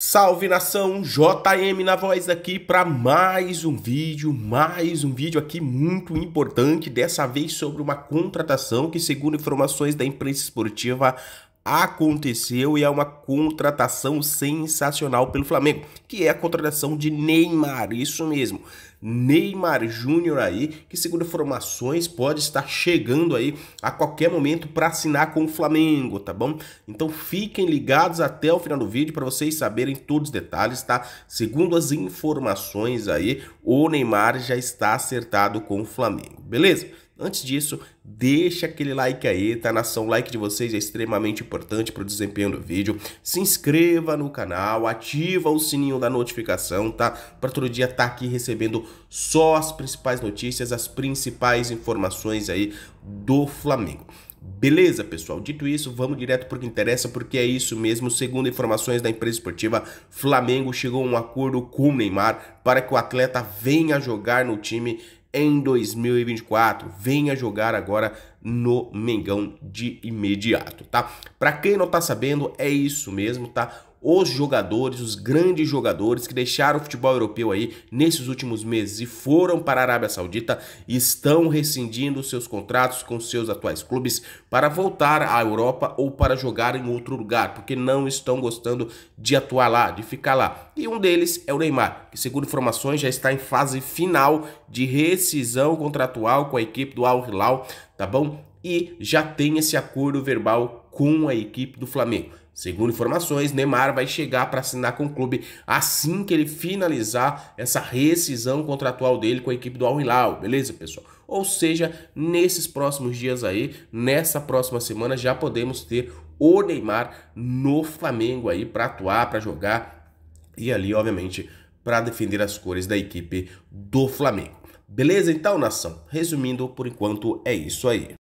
Salve nação, JM na voz aqui para mais um vídeo, mais um vídeo aqui muito importante, dessa vez sobre uma contratação que segundo informações da imprensa esportiva aconteceu e é uma contratação sensacional pelo Flamengo, que é a contratação de Neymar, isso mesmo. Neymar Júnior aí, que segundo informações pode estar chegando aí a qualquer momento para assinar com o Flamengo, tá bom? Então fiquem ligados até o final do vídeo para vocês saberem todos os detalhes, tá? Segundo as informações aí, o Neymar já está acertado com o Flamengo, beleza? Antes disso, deixa aquele like aí, tá nação? O like de vocês é extremamente importante para o desempenho do vídeo. Se inscreva no canal, ativa o sininho da notificação, tá? Para todo dia estar tá aqui recebendo só as principais notícias, as principais informações aí do Flamengo. Beleza, pessoal? Dito isso, vamos direto para o que interessa, porque é isso mesmo. Segundo informações da empresa esportiva, Flamengo chegou a um acordo com o Neymar para que o atleta venha jogar no time em 2024. Venha jogar agora no Mengão de imediato, tá? Para quem não tá sabendo, é isso mesmo, tá? os jogadores, os grandes jogadores que deixaram o futebol europeu aí nesses últimos meses e foram para a Arábia Saudita estão rescindindo seus contratos com seus atuais clubes para voltar à Europa ou para jogar em outro lugar, porque não estão gostando de atuar lá, de ficar lá. E um deles é o Neymar, que segundo informações já está em fase final de rescisão contratual com a equipe do Al Hilal, tá bom? e já tem esse acordo verbal com a equipe do Flamengo. Segundo informações, Neymar vai chegar para assinar com o clube assim que ele finalizar essa rescisão contratual dele com a equipe do Al Hilal, beleza, pessoal? Ou seja, nesses próximos dias aí, nessa próxima semana já podemos ter o Neymar no Flamengo aí para atuar, para jogar e ali, obviamente, para defender as cores da equipe do Flamengo. Beleza então, nação? Resumindo, por enquanto é isso aí.